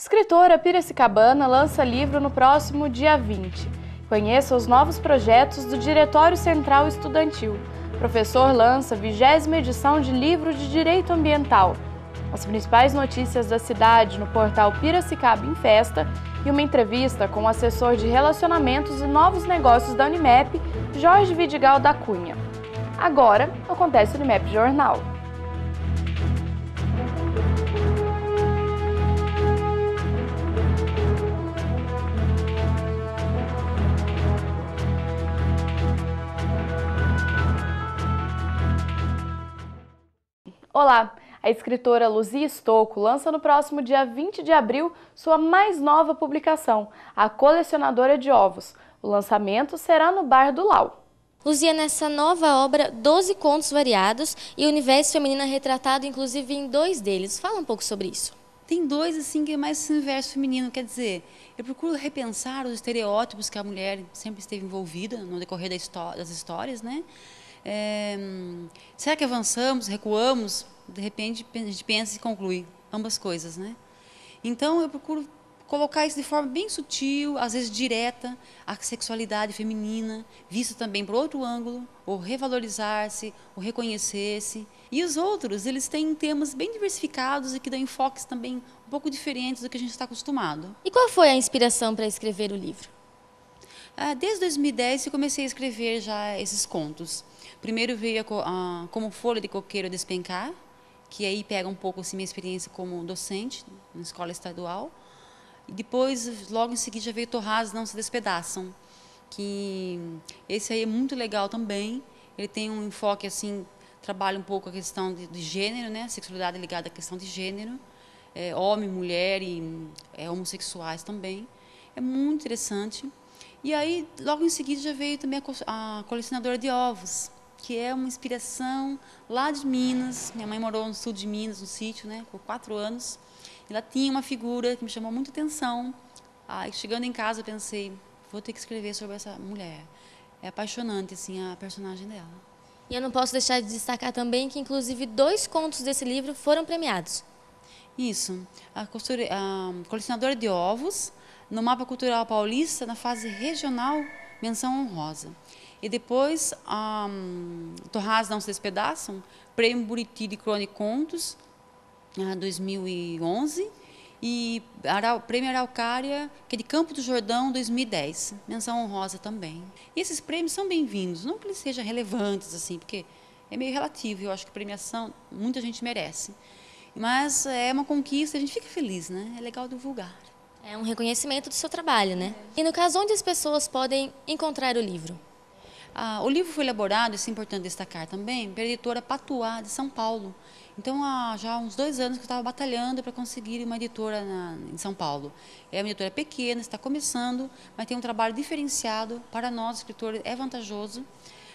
Escritora Piracicabana lança livro no próximo dia 20. Conheça os novos projetos do Diretório Central Estudantil. Professor lança 20 edição de livro de direito ambiental. As principais notícias da cidade no portal Piracicaba em Festa e uma entrevista com o assessor de relacionamentos e novos negócios da Unimep, Jorge Vidigal da Cunha. Agora acontece o Unimep Jornal. Olá! A escritora Luzia Estocco lança no próximo dia 20 de abril sua mais nova publicação, A Colecionadora de Ovos. O lançamento será no Bar do Lau. Luzia, nessa nova obra, 12 contos variados e o universo feminino é retratado inclusive em dois deles. Fala um pouco sobre isso. Tem dois, assim, que é mais esse universo feminino, quer dizer, eu procuro repensar os estereótipos que a mulher sempre esteve envolvida no decorrer das histórias, né? É, será que avançamos, recuamos? De repente, a gente pensa e conclui. Ambas coisas, né? Então, eu procuro colocar isso de forma bem sutil, às vezes direta, a sexualidade feminina, vista também por outro ângulo, ou revalorizar-se, ou reconhecer-se. E os outros, eles têm temas bem diversificados e que dão enfoques também um pouco diferentes do que a gente está acostumado. E qual foi a inspiração para escrever o livro? Ah, desde 2010 eu comecei a escrever já esses contos. Primeiro veio a, a, como folha de coqueiro despencar, que aí pega um pouco assim, minha experiência como docente na escola estadual. E depois, logo em seguida, já veio Torradas Não Se Despedaçam, que esse aí é muito legal também. Ele tem um enfoque, assim, trabalha um pouco a questão de, de gênero, né? A sexualidade ligada à questão de gênero. É, homem, mulher e é, homossexuais também. É muito interessante. E aí, logo em seguida, já veio também a, a colecionadora de ovos, que é uma inspiração lá de Minas. Minha mãe morou no sul de Minas, no sítio, né, por quatro anos. Ela tinha uma figura que me chamou muito atenção. Aí, chegando em casa, pensei, vou ter que escrever sobre essa mulher. É apaixonante, assim, a personagem dela. E eu não posso deixar de destacar também que, inclusive, dois contos desse livro foram premiados. Isso. A, costura, a colecionadora de ovos, no mapa cultural paulista, na fase regional, menção honrosa. E depois, um, Torraz Não Se Despedaçam, Prêmio Buriti de Contos, 2011 ah, e Prêmio Araucária, que é de Campo do Jordão, 2010, menção honrosa também. E esses prêmios são bem-vindos, não que eles sejam relevantes assim, porque é meio relativo, eu acho que premiação muita gente merece. Mas é uma conquista, a gente fica feliz, né? É legal divulgar. É um reconhecimento do seu trabalho, né? É. E no caso, onde as pessoas podem encontrar o livro? Ah, o livro foi elaborado, isso é importante destacar também, pela editora Patuá, de São Paulo. Então, há já uns dois anos que eu estava batalhando para conseguir uma editora na, em São Paulo. É uma editora pequena, está começando, mas tem um trabalho diferenciado. Para nós, escritores, é vantajoso.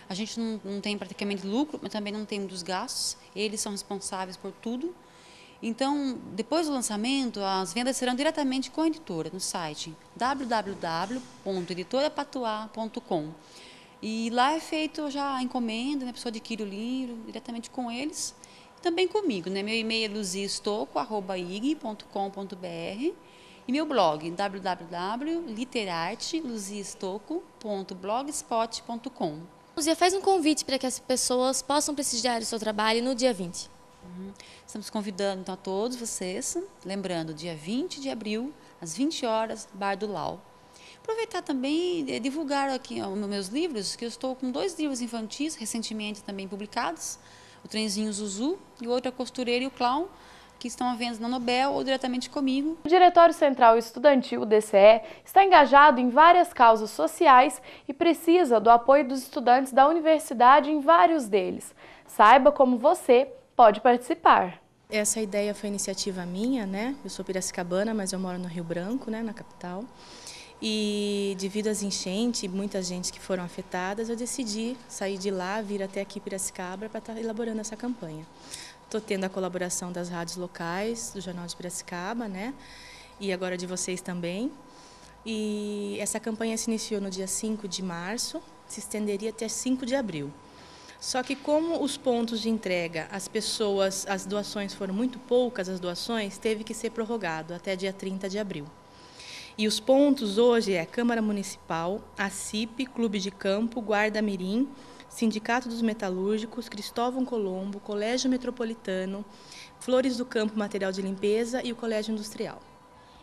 A gente não, não tem praticamente lucro, mas também não tem muitos gastos. Eles são responsáveis por tudo. Então, depois do lançamento, as vendas serão diretamente com a editora no site www.editorapatuá.com. E lá é feito já a encomenda, né? a pessoa adquire o livro diretamente com eles também comigo. Né? Meu e-mail é luziestoco.ig.com.br e meu blog www.literarteluziestoco.blogspot.com. Luzia, faz um convite para que as pessoas possam prestigiar o seu trabalho no dia 20. Uhum. Estamos convidando então, a todos vocês, lembrando, dia 20 de abril, às 20 horas, Bar do Lau. Aproveitar também e eh, divulgar aqui os meus livros, que eu estou com dois livros infantis recentemente também publicados, o Trenzinho Zuzu e o outro A Costureira e o Clown, que estão à venda na Nobel ou diretamente comigo. O Diretório Central Estudantil, DCE, está engajado em várias causas sociais e precisa do apoio dos estudantes da universidade em vários deles. Saiba como você pode participar. Essa ideia foi iniciativa minha, né? Eu sou piracicabana, mas eu moro no Rio Branco, né, na capital. E devido às enchentes, e muita gente que foram afetadas, eu decidi sair de lá, vir até aqui Piracicaba para estar tá elaborando essa campanha. Estou tendo a colaboração das rádios locais, do Jornal de Piracicaba, né? E agora de vocês também. E essa campanha se iniciou no dia 5 de março, se estenderia até 5 de abril. Só que como os pontos de entrega, as pessoas, as doações foram muito poucas, as doações, teve que ser prorrogado até dia 30 de abril. E os pontos hoje é Câmara Municipal, a CIP, Clube de Campo, Guarda Mirim, Sindicato dos Metalúrgicos, Cristóvão Colombo, Colégio Metropolitano, Flores do Campo Material de Limpeza e o Colégio Industrial.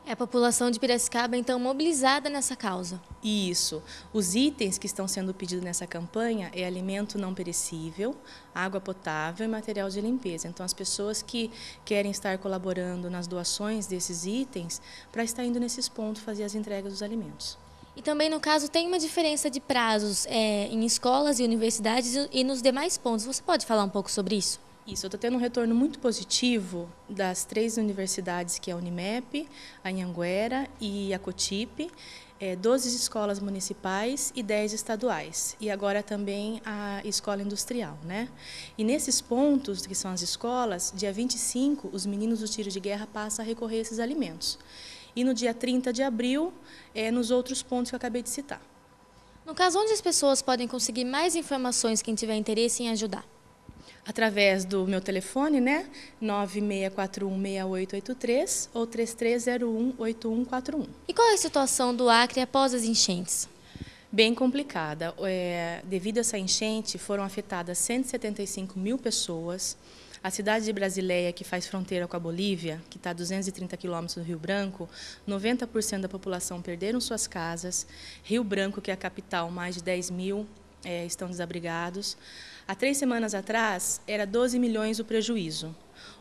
É a população de Piracicaba, então, mobilizada nessa causa. Isso. Os itens que estão sendo pedidos nessa campanha é alimento não perecível, água potável e material de limpeza. Então, as pessoas que querem estar colaborando nas doações desses itens, para estar indo nesses pontos fazer as entregas dos alimentos. E também, no caso, tem uma diferença de prazos é, em escolas e universidades e nos demais pontos. Você pode falar um pouco sobre isso? Isso, eu estou tendo um retorno muito positivo das três universidades, que é a Unimep, a Anhanguera e a Cotipe, é, 12 escolas municipais e 10 estaduais, e agora também a escola industrial. Né? E nesses pontos, que são as escolas, dia 25, os meninos do tiro de guerra passam a recorrer a esses alimentos. E no dia 30 de abril, é, nos outros pontos que eu acabei de citar. No caso, onde as pessoas podem conseguir mais informações quem tiver interesse em ajudar? através do meu telefone, né? 96416883 ou 33018141. E qual é a situação do Acre após as enchentes? Bem complicada. É, devido a essa enchente, foram afetadas 175 mil pessoas. A cidade de Brasileia, que faz fronteira com a Bolívia, que está a 230 quilômetros do Rio Branco, 90% da população perderam suas casas. Rio Branco, que é a capital, mais de 10 mil é, estão desabrigados. Há três semanas atrás, era 12 milhões o prejuízo.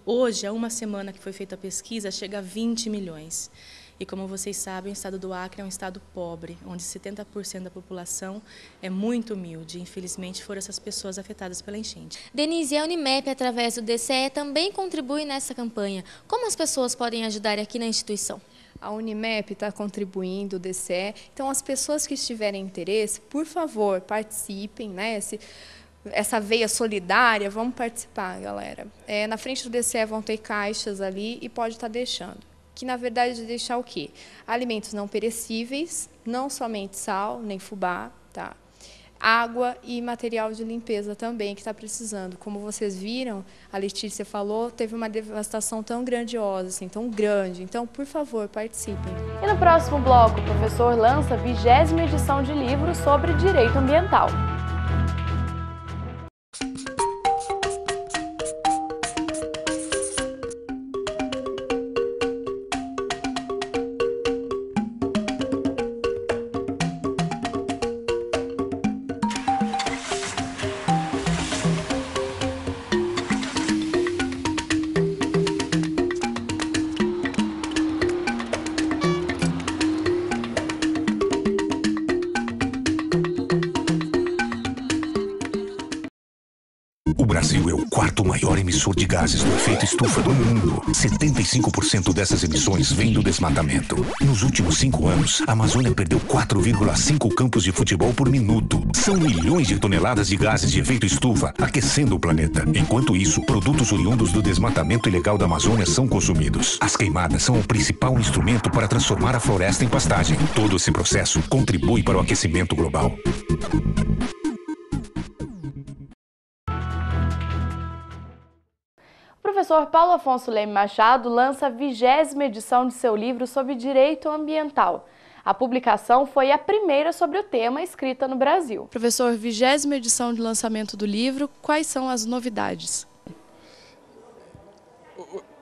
Hoje, há uma semana que foi feita a pesquisa, chega a 20 milhões. E como vocês sabem, o estado do Acre é um estado pobre, onde 70% da população é muito humilde. Infelizmente, foram essas pessoas afetadas pela enchente. Denise, a Unimep, através do DCE, também contribui nessa campanha. Como as pessoas podem ajudar aqui na instituição? A Unimep está contribuindo, o DCE. Então, as pessoas que tiverem interesse, por favor, participem, né? Se essa veia solidária, vamos participar, galera. É, na frente do DCE vão ter caixas ali e pode estar tá deixando. Que na verdade é deixar o quê? Alimentos não perecíveis, não somente sal, nem fubá, tá? Água e material de limpeza também que está precisando. Como vocês viram, a Letícia falou, teve uma devastação tão grandiosa, assim, tão grande. Então, por favor, participem. E no próximo bloco, o professor lança a vigésima edição de livro sobre direito ambiental. estufa do mundo. 75% dessas emissões vêm do desmatamento. Nos últimos cinco anos, a Amazônia perdeu 4,5 campos de futebol por minuto. São milhões de toneladas de gases de efeito estufa aquecendo o planeta. Enquanto isso, produtos oriundos do desmatamento ilegal da Amazônia são consumidos. As queimadas são o principal instrumento para transformar a floresta em pastagem. Todo esse processo contribui para o aquecimento global. O professor Paulo Afonso Leme Machado lança a vigésima edição de seu livro sobre direito ambiental. A publicação foi a primeira sobre o tema escrita no Brasil. Professor, vigésima edição de lançamento do livro, quais são as novidades?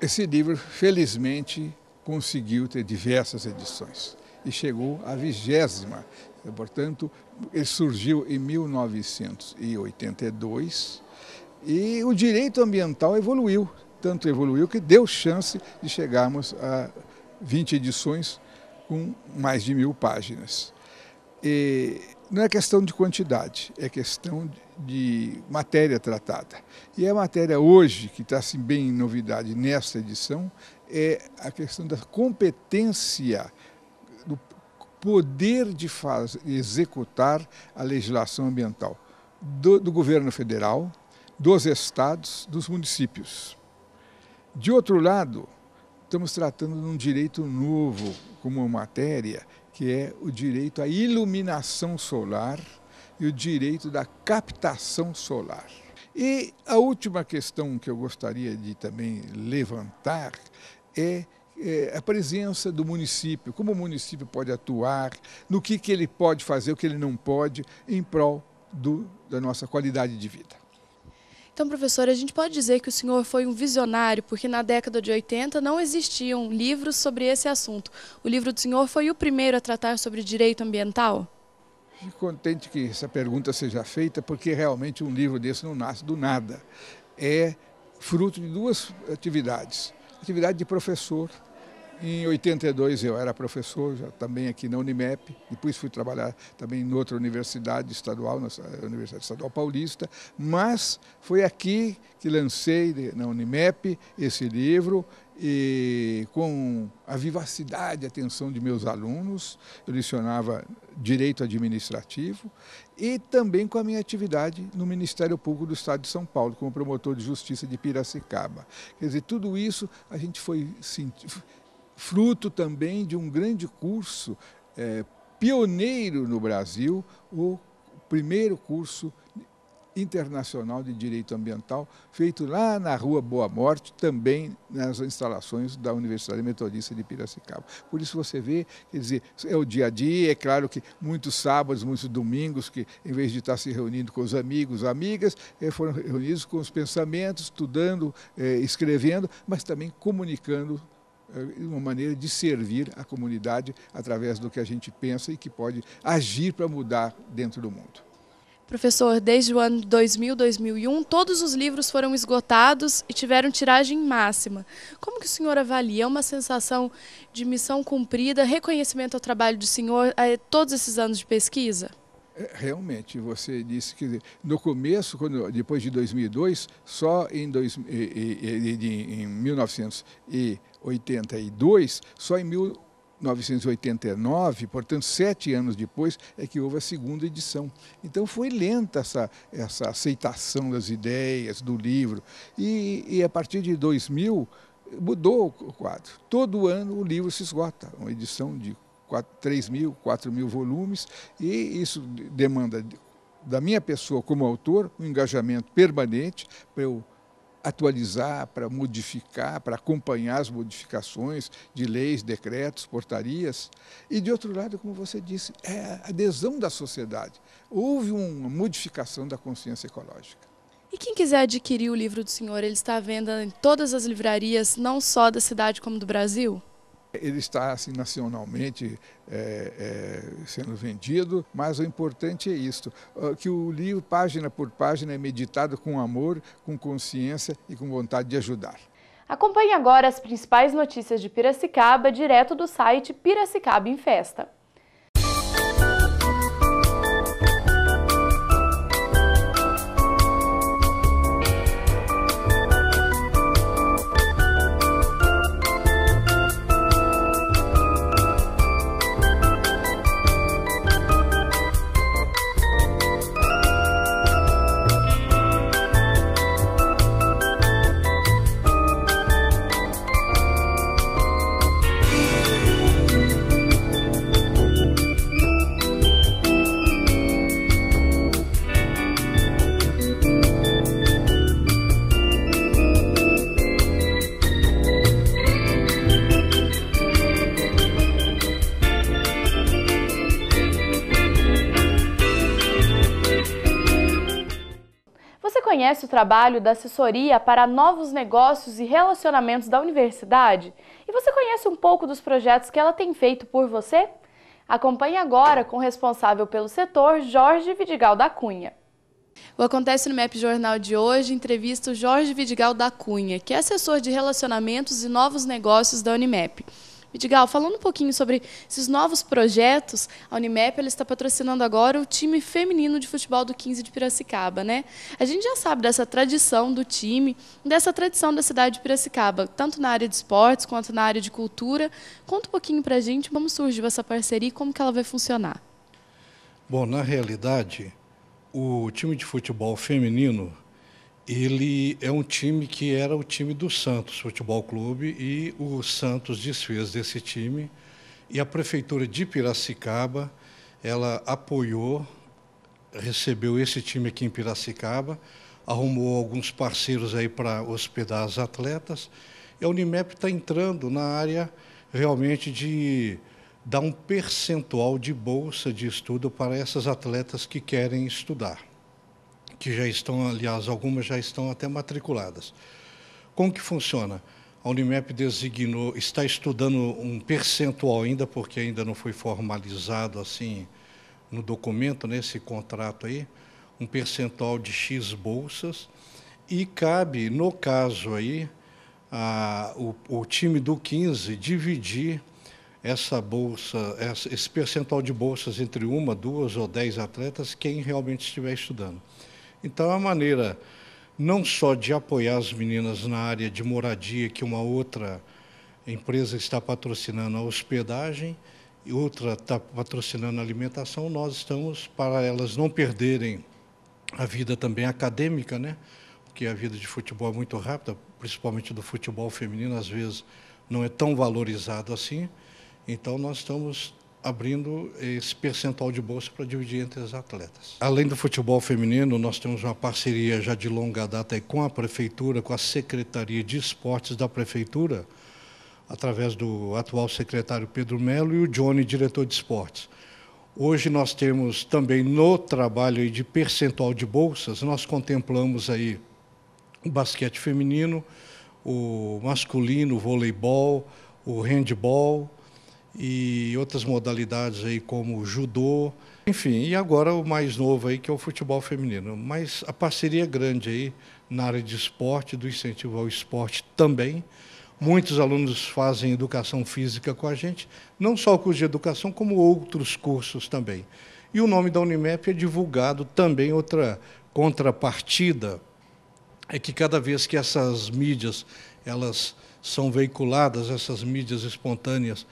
Esse livro, felizmente, conseguiu ter diversas edições e chegou à vigésima. Portanto, ele surgiu em 1982 e o direito ambiental evoluiu, tanto evoluiu que deu chance de chegarmos a 20 edições com mais de mil páginas. E não é questão de quantidade, é questão de matéria tratada. E a matéria hoje, que está assim, bem em novidade nesta edição, é a questão da competência, do poder de fazer, executar a legislação ambiental do, do governo federal, dos estados, dos municípios. De outro lado, estamos tratando de um direito novo, como matéria, que é o direito à iluminação solar e o direito da captação solar. E a última questão que eu gostaria de também levantar é, é a presença do município, como o município pode atuar, no que, que ele pode fazer, o que ele não pode, em prol do, da nossa qualidade de vida. Então, professora, a gente pode dizer que o senhor foi um visionário, porque na década de 80 não existiam livros sobre esse assunto. O livro do senhor foi o primeiro a tratar sobre direito ambiental? Fico contente que essa pergunta seja feita, porque realmente um livro desse não nasce do nada. É fruto de duas atividades. Atividade de professor em 82 eu era professor, já, também aqui na Unimep, depois fui trabalhar também em outra universidade estadual, na eh, Universidade Estadual Paulista, mas foi aqui que lancei na Unimep esse livro e com a vivacidade e atenção de meus alunos, eu lecionava direito administrativo e também com a minha atividade no Ministério Público do Estado de São Paulo, como promotor de justiça de Piracicaba. Quer dizer, tudo isso a gente foi sentindo fruto também de um grande curso é, pioneiro no Brasil, o primeiro curso internacional de direito ambiental, feito lá na Rua Boa Morte, também nas instalações da Universidade Metodista de Piracicaba. Por isso você vê, quer dizer, é o dia a dia, é claro que muitos sábados, muitos domingos, que em vez de estar se reunindo com os amigos, amigas, eh, foram reunidos com os pensamentos, estudando, eh, escrevendo, mas também comunicando eh, uma maneira de servir a comunidade através do que a gente pensa e que pode agir para mudar dentro do mundo. Professor, desde o ano 2000, 2001, todos os livros foram esgotados e tiveram tiragem máxima. Como que o senhor avalia? É uma sensação de missão cumprida, reconhecimento ao trabalho do senhor a eh, todos esses anos de pesquisa? É, realmente, você disse que no começo, quando, depois de 2002, só em, dois, em 1900 e 1982, só em 1989, portanto, sete anos depois, é que houve a segunda edição. Então foi lenta essa, essa aceitação das ideias, do livro. E, e a partir de 2000, mudou o quadro. Todo ano o livro se esgota, uma edição de 4, 3 mil, 4 mil volumes, e isso demanda da minha pessoa como autor um engajamento permanente para eu atualizar, para modificar, para acompanhar as modificações de leis, decretos, portarias. E, de outro lado, como você disse, é a adesão da sociedade. Houve uma modificação da consciência ecológica. E quem quiser adquirir o livro do senhor, ele está à venda em todas as livrarias, não só da cidade como do Brasil? ele está assim, nacionalmente é, é, sendo vendido, mas o importante é isto, ah, que o livro, página por página, é meditado com amor, com consciência e com vontade de ajudar. Acompanhe agora as principais notícias de Piracicaba direto do site Piracicaba em Festa. conhece o trabalho da Assessoria para Novos Negócios e Relacionamentos da Universidade? E você conhece um pouco dos projetos que ela tem feito por você? Acompanhe agora com o responsável pelo setor, Jorge Vidigal da Cunha. O Acontece no MEP Jornal de hoje entrevista o Jorge Vidigal da Cunha, que é assessor de relacionamentos e novos negócios da Unimep. Vidigal, falando um pouquinho sobre esses novos projetos, a Unimep está patrocinando agora o time feminino de futebol do 15 de Piracicaba. Né? A gente já sabe dessa tradição do time, dessa tradição da cidade de Piracicaba, tanto na área de esportes quanto na área de cultura. Conta um pouquinho para a gente como surgiu essa parceria e como que ela vai funcionar. Bom, na realidade, o time de futebol feminino ele é um time que era o time do Santos Futebol Clube e o Santos desfez desse time e a prefeitura de Piracicaba ela apoiou, recebeu esse time aqui em Piracicaba, arrumou alguns parceiros aí para hospedar os atletas e a Unimep está entrando na área realmente de dar um percentual de bolsa de estudo para essas atletas que querem estudar que já estão, aliás, algumas já estão até matriculadas. Como que funciona? A Unimep designou, está estudando um percentual ainda, porque ainda não foi formalizado assim no documento, nesse né, contrato aí, um percentual de X bolsas, e cabe, no caso aí, a, o, o, time do 15 dividir essa bolsa, essa, esse percentual de bolsas entre uma, duas ou dez atletas, quem realmente estiver estudando. Então, é maneira não só de apoiar as meninas na área de moradia, que uma outra empresa está patrocinando a hospedagem, e outra está patrocinando a alimentação, nós estamos, para elas não perderem a vida também acadêmica, né? porque a vida de futebol é muito rápida, principalmente do futebol feminino, às vezes não é tão valorizado assim. Então, nós estamos abrindo esse percentual de bolsa para dividir entre os atletas. Além do futebol feminino, nós temos uma parceria já de longa data com a prefeitura, com a Secretaria de Esportes da prefeitura, através do atual secretário Pedro Melo e o Johnny, diretor de esportes. Hoje nós temos também no trabalho de percentual de bolsas, nós contemplamos aí o basquete feminino, o masculino, o voleibol, o handball, e outras modalidades aí como judô, enfim, e agora o mais novo aí que é o futebol feminino. Mas a parceria é grande aí na área de esporte, do incentivo ao esporte também. Muitos alunos fazem educação física com a gente, não só o curso de educação, como outros cursos também. E o nome da Unimep é divulgado também. Outra contrapartida é que cada vez que essas mídias elas são veiculadas, essas mídias espontâneas,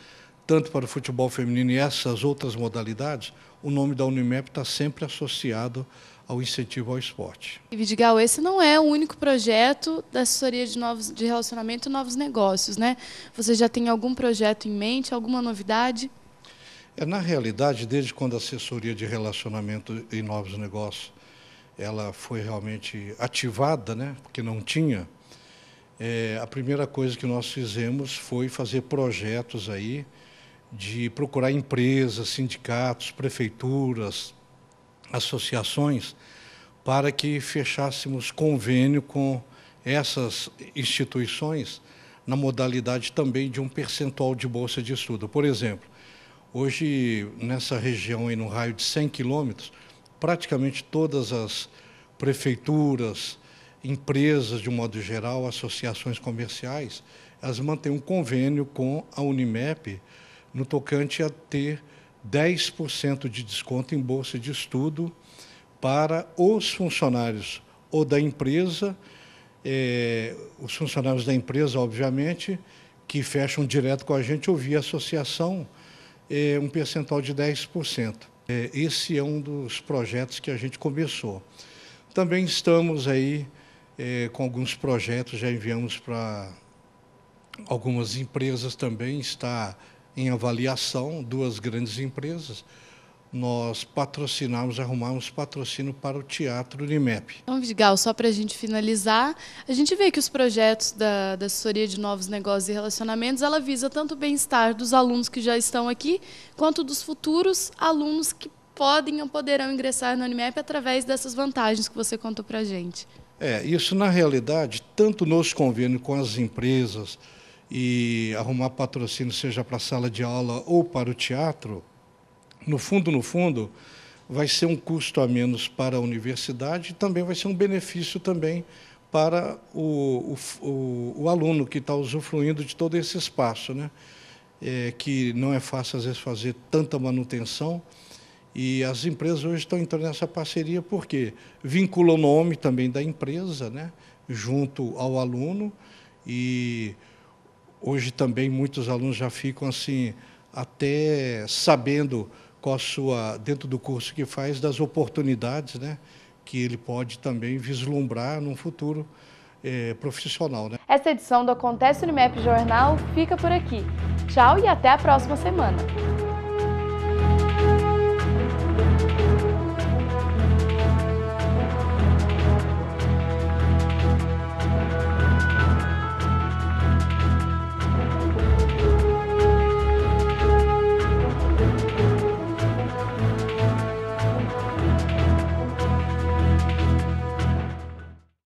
tanto para o futebol feminino e essas outras modalidades, o nome da Unimep está sempre associado ao incentivo ao esporte. E Vidigal, esse não é o único projeto da assessoria de, novos, de relacionamento e novos negócios, né? Você já tem algum projeto em mente, alguma novidade? É, na realidade, desde quando a assessoria de relacionamento e novos negócios ela foi realmente ativada, né? Porque não tinha. É, a primeira coisa que nós fizemos foi fazer projetos aí de procurar empresas, sindicatos, prefeituras, associações, para que fechássemos convênio com essas instituições na modalidade também de um percentual de bolsa de estudo. Por exemplo, hoje nessa região aí no raio de 100 quilômetros, praticamente todas as prefeituras, empresas de um modo geral, associações comerciais, elas mantêm um convênio com a Unimep no tocante a ter 10% de desconto em bolsa de estudo para os funcionários ou da empresa, eh, os funcionários da empresa, obviamente, que fecham direto com a gente, ou via associação, é um percentual de 10%. Eh, esse é um dos projetos que a gente começou. Também estamos aí eh, com alguns projetos, já enviamos para algumas empresas também, está em avaliação duas grandes empresas, nós patrocinamos, arrumamos patrocínio para o Teatro Unimep. Então, Vidigal, só para a gente finalizar, a gente vê que os projetos da, da Assessoria de Novos Negócios e Relacionamentos, ela visa tanto o bem-estar dos alunos que já estão aqui, quanto dos futuros alunos que podem ou poderão ingressar na Unimep através dessas vantagens que você contou para a gente. É, isso na realidade, tanto nos convênios com as empresas, e arrumar patrocínio, seja para a sala de aula ou para o teatro, no fundo, no fundo, vai ser um custo a menos para a universidade e também vai ser um benefício também para o, o, o aluno que está usufruindo de todo esse espaço, né? É, que não é fácil, às vezes, fazer tanta manutenção. E as empresas hoje estão entrando nessa parceria porque vincula o nome também da empresa, né, junto ao aluno e hoje também muitos alunos já ficam assim, até sabendo qual a sua, dentro do curso que faz, das oportunidades né, que ele pode também vislumbrar num futuro é, profissional. Né? Esta edição do Acontece no IMEP Jornal fica por aqui. Tchau e até a próxima semana.